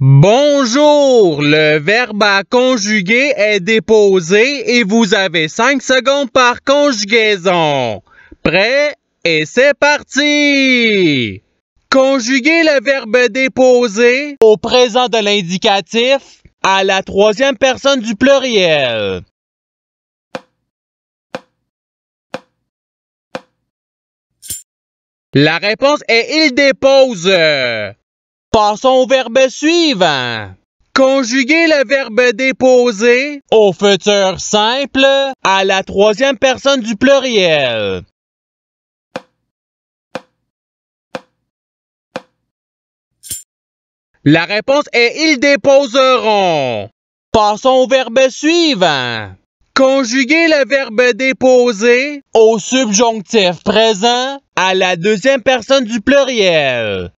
Bonjour! Le verbe à conjuguer est déposé et vous avez 5 secondes par conjugaison. Prêt? Et c'est parti! Conjuguez le verbe déposer au présent de l'indicatif à la troisième personne du pluriel. La réponse est il dépose. Passons au verbe suivant. Conjuguez le verbe déposer au futur simple à la troisième personne du pluriel. La réponse est ils déposeront. Passons au verbe suivant. Conjuguez le verbe déposer au subjonctif présent à la deuxième personne du pluriel.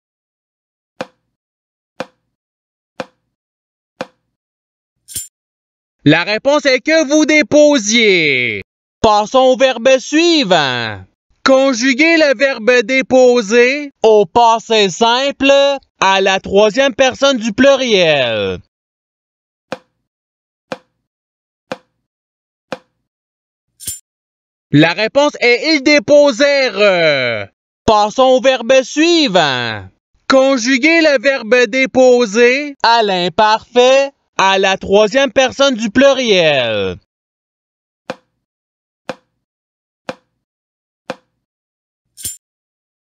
La réponse est que vous déposiez. Passons au verbe suivant. Conjuguez le verbe déposer au passé simple à la troisième personne du pluriel. La réponse est ils déposèrent. Passons au verbe suivant. Conjuguez le verbe déposer à l'imparfait à la troisième personne du pluriel.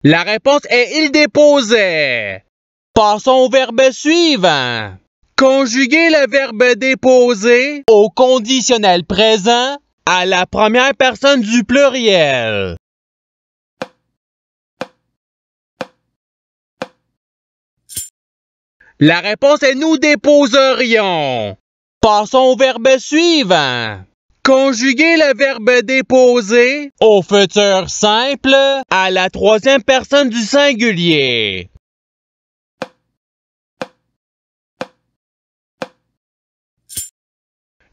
La réponse est il déposait. Passons au verbe suivant. Conjuguez le verbe déposer au conditionnel présent à la première personne du pluriel. La réponse est nous déposerions. Passons au verbe suivant. Conjuguez le verbe déposer au futur simple à la troisième personne du singulier.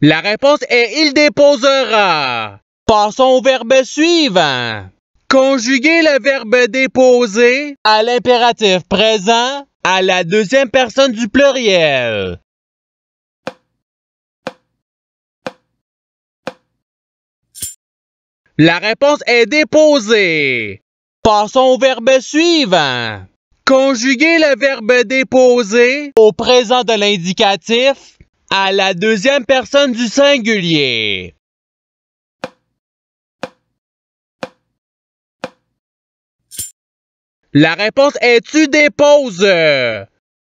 La réponse est il déposera. Passons au verbe suivant. Conjuguez le verbe déposer à l'impératif présent à la deuxième personne du pluriel. La réponse est déposée. Passons au verbe suivant. Conjuguez le verbe déposer au présent de l'indicatif à la deuxième personne du singulier. La réponse est tu déposes.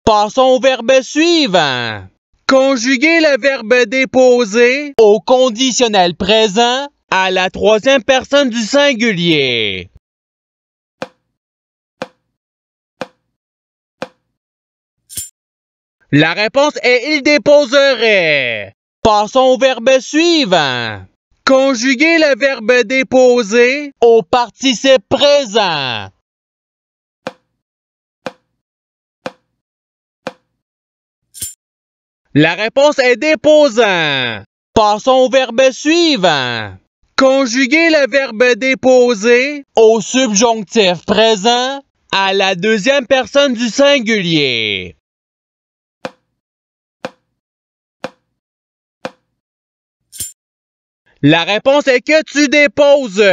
Passons au verbe suivant. Conjuguer le verbe déposer au conditionnel présent à la troisième personne du singulier. La réponse est il déposerait. Passons au verbe suivant. Conjuguer le verbe déposer au participe présent La réponse est déposant. Passons au verbe suivant. Conjuguez le verbe déposer au subjonctif présent à la deuxième personne du singulier. La réponse est que tu déposes.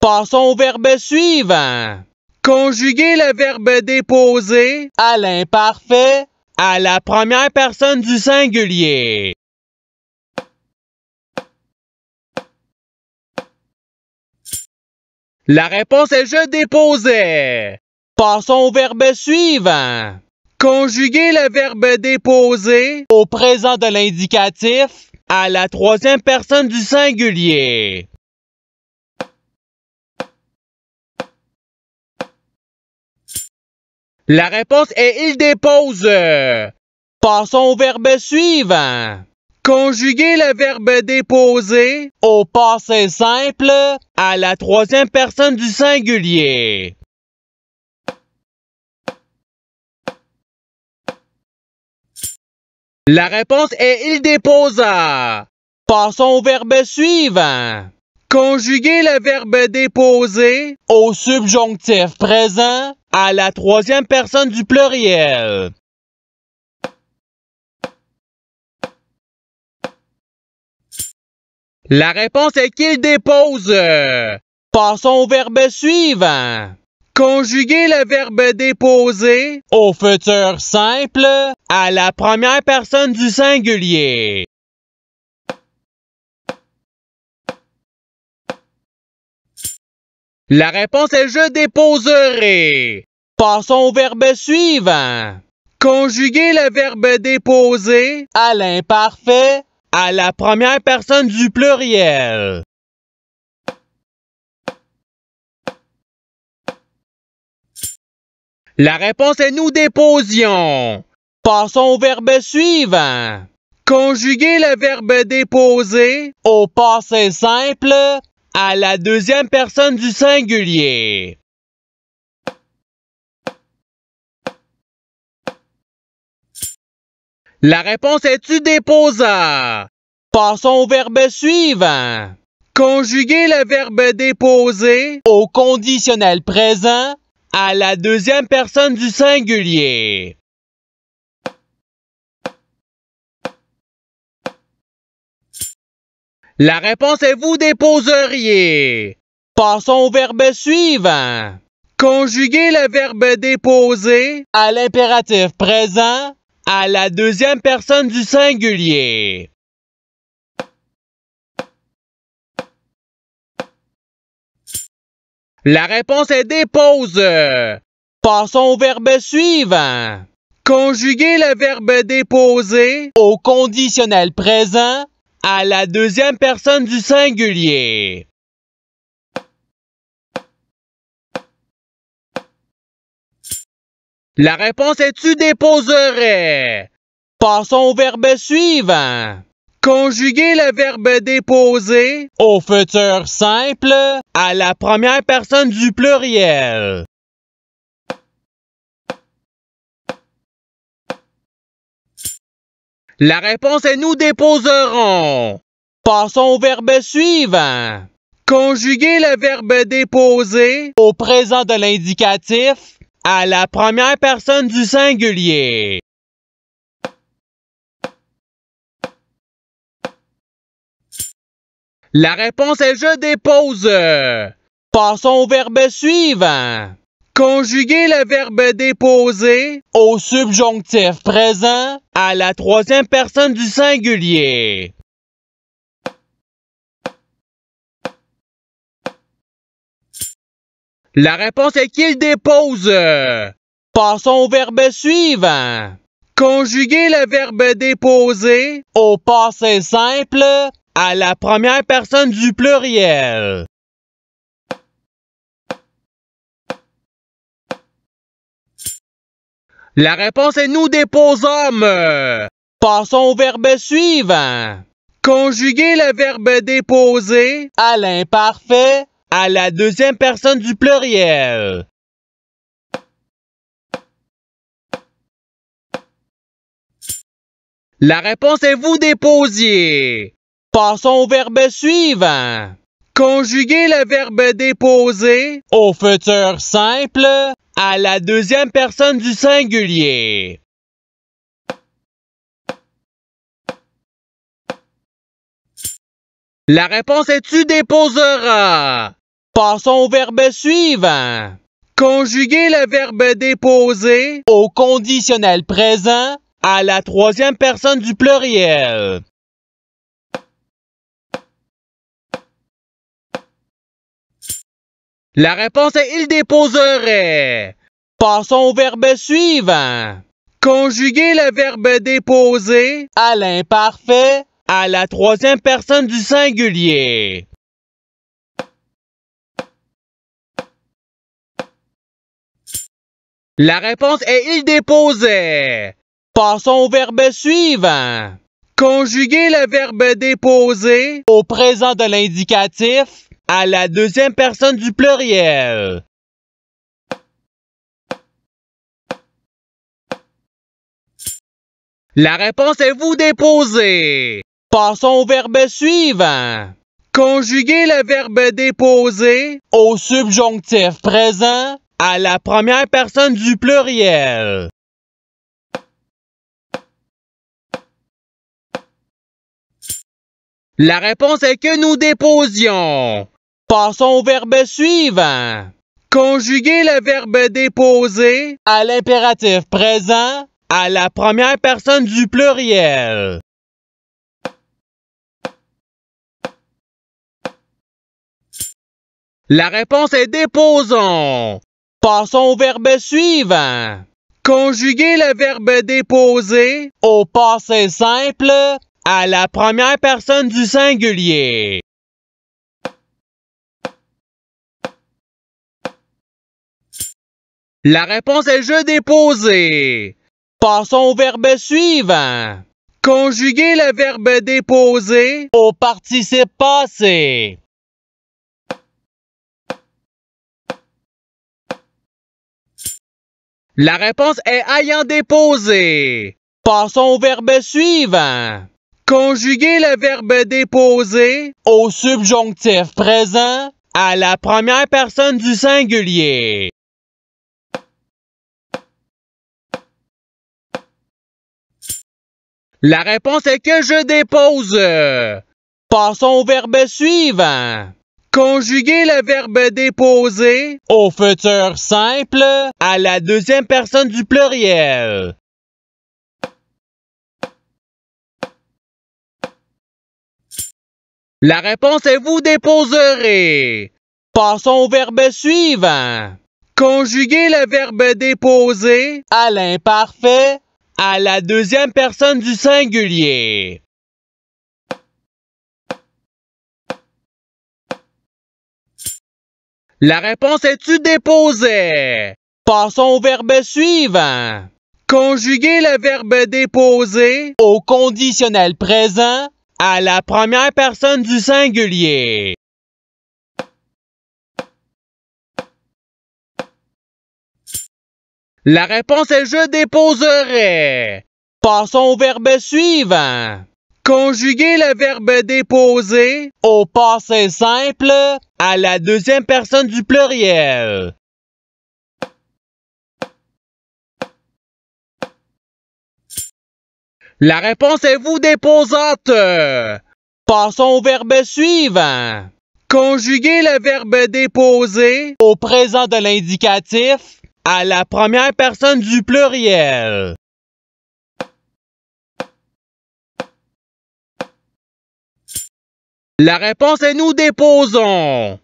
Passons au verbe suivant. Conjuguez le verbe déposer à l'imparfait à la première personne du singulier. La réponse est je déposais. Passons au verbe suivant. Conjuguez le verbe déposer au présent de l'indicatif à la troisième personne du singulier. La réponse est il dépose. Passons au verbe suivant. Conjuguez le verbe déposer au passé simple à la troisième personne du singulier. La réponse est il déposa. Passons au verbe suivant. Conjuguez le verbe déposer au subjonctif présent à la troisième personne du pluriel. La réponse est qu'il dépose. Passons au verbe suivant. Conjuguez le verbe déposer au futur simple à la première personne du singulier. La réponse est je déposerai. Passons au verbe suivant. Conjuguez le verbe déposer à l'imparfait à la première personne du pluriel. La réponse est nous déposions. Passons au verbe suivant. Conjuguez le verbe déposer au passé simple à la deuxième personne du singulier. La réponse est-tu déposa? Passons au verbe suivant. Conjuguez le verbe déposer au conditionnel présent à la deuxième personne du singulier. La réponse est vous déposeriez. Passons au verbe suivant. Conjuguez le verbe déposer à l'impératif présent à la deuxième personne du singulier. La réponse est dépose. Passons au verbe suivant. Conjuguez le verbe déposer au conditionnel présent à la deuxième personne du singulier. La réponse est tu déposerais. Passons au verbe suivant. Conjuguer le verbe déposer au futur simple à la première personne du pluriel. La réponse est nous déposerons. Passons au verbe suivant. Conjuguer le verbe déposer au présent de l'indicatif à la première personne du singulier. La réponse est je dépose. Passons au verbe suivant. Conjuguez le verbe déposer au subjonctif présent à la troisième personne du singulier. La réponse est qu'il dépose. Passons au verbe suivant. Conjuguez le verbe déposer au passé simple à la première personne du pluriel. La réponse est nous déposons ». Passons au verbe suivant. Conjuguez le verbe déposer à l'imparfait à la deuxième personne du pluriel. La réponse est vous déposiez. Passons au verbe suivant. Conjuguez le verbe déposer au futur simple à la deuxième personne du singulier. La réponse est tu déposeras. Passons au verbe suivant. Conjuguez le verbe déposer au conditionnel présent à la troisième personne du pluriel. La réponse est il déposerait. Passons au verbe suivant. Conjuguez le verbe déposer à l'imparfait à la troisième personne du singulier. La réponse est il déposait. Passons au verbe suivant. Conjuguez le verbe déposer au présent de l'indicatif à la deuxième personne du pluriel. La réponse est vous déposer. Passons au verbe suivant. Conjuguez le verbe déposer au subjonctif présent à la première personne du pluriel. La réponse est que nous déposions. Passons au verbe suivant. Conjuguer le verbe déposer à l'impératif présent à la première personne du pluriel. La réponse est déposons. Passons au verbe suivant. Conjuguez le verbe déposer au passé simple à la première personne du singulier. La réponse est je déposé. Passons au verbe suivant. Conjuguez le verbe déposer au participe passé. La réponse est ayant déposé. Passons au verbe suivant. Conjuguez le verbe déposer au subjonctif présent à la première personne du singulier. La réponse est que je dépose. Passons au verbe suivant. Conjuguez le verbe déposer au futur simple à la deuxième personne du pluriel. La réponse est vous déposerez. Passons au verbe suivant. Conjuguez le verbe déposer à l'imparfait à la deuxième personne du singulier. La réponse est-tu déposais ». Passons au verbe suivant. Conjuguer le verbe déposer au conditionnel présent à la première personne du singulier. La réponse est je déposerai. Passons au verbe suivant. Conjuguez le verbe déposer au passé simple à la deuxième personne du pluriel. La réponse est vous déposante. Passons au verbe suivant. Conjuguez le verbe déposer au présent de l'indicatif à la première personne du pluriel. La réponse est nous déposons.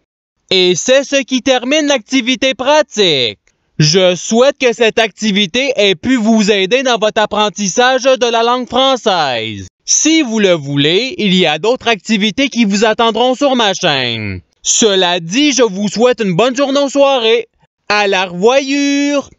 Et c'est ce qui termine l'activité pratique. Je souhaite que cette activité ait pu vous aider dans votre apprentissage de la langue française. Si vous le voulez, il y a d'autres activités qui vous attendront sur ma chaîne. Cela dit, je vous souhaite une bonne journée ou soirée. À la revoyure!